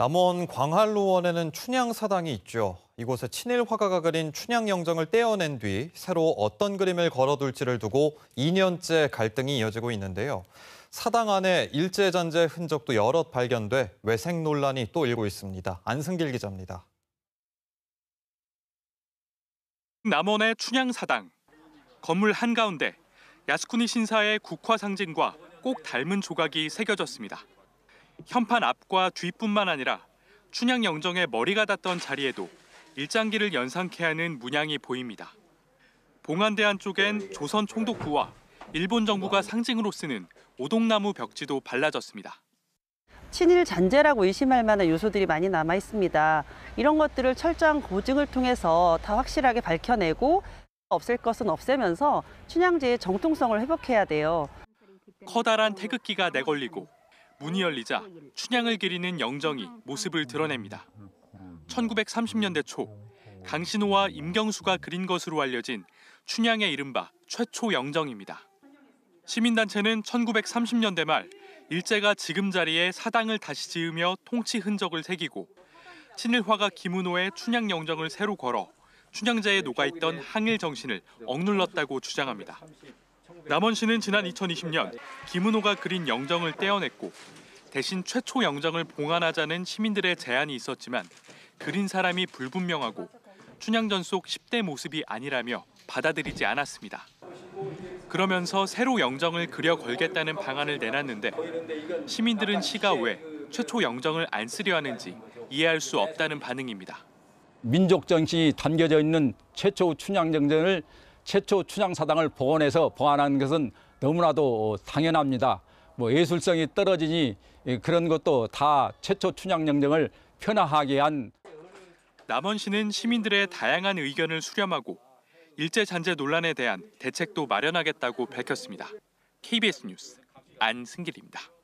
남원 광한루원에는 춘향사당이 있죠. 이곳에 친일 화가가 그린 춘향 영정을 떼어낸 뒤 새로 어떤 그림을 걸어둘지를 두고 2년째 갈등이 이어지고 있는데요. 사당 안에 일제잔재 흔적도 여럿 발견돼 외생 논란이 또 일고 있습니다. 안승길 기자입니다. 남원의 춘향사당. 건물 한가운데 야스쿠니 신사의 국화 상징과 꼭 닮은 조각이 새겨졌습니다. 현판 앞과 뒤뿐만 아니라 춘향 영정의 머리가 닿던 자리에도 일장기를 연상케 하는 문양이 보입니다. 봉안대 안쪽엔 조선 총독부와 일본 정부가 상징으로 쓰는 오동나무 벽지도 발라졌습니다. 친일 잔재라고 의심할 만한 요소들이 많이 남아 있습니다. 이런 것들을 철저한 고증을 통해서 다 확실하게 밝혀내고 없앨 것은 없애면서 춘향제의 정통성을 회복해야 돼요. 커다란 태극기가 내걸리고 문이 열리자 춘향을 기리는 영정이 모습을 드러냅니다. 1930년대 초 강신호와 임경수가 그린 것으로 알려진 춘향의 이른바 최초 영정입니다. 시민단체는 1930년대 말 일제가 지금 자리에 사당을 다시 지으며 통치 흔적을 새기고 친일화가 김은호의 춘향 영정을 새로 걸어 춘향제에 녹아있던 항일 정신을 억눌렀다고 주장합니다. 남원 시는 지난 2020년 김은호가 그린 영정을 떼어냈고 대신 최초 영정을 봉환하자는 시민들의 제안이 있었지만 그린 사람이 불분명하고 춘향전 속 10대 모습이 아니라며 받아들이지 않았습니다. 그러면서 새로 영정을 그려 걸겠다는 방안을 내놨는데 시민들은 시가 왜 최초 영정을 안 쓰려 하는지 이해할 수 없다는 반응입니다. 민족 정신이 담겨져 있는 최초 춘향 정전을 최초 춘향 사당을 복원해서 보완하는 것은 너무나도 당연합니다. 뭐 예술성이 떨어지니 그런 것도 다 최초 춘향 영정을 편하게 한 남원시는 시민들의 다양한 의견을 수렴하고 일제 잔재 논란에 대한 대책도 마련하겠다고 밝혔습니다. KBS 뉴스 안승길입니다.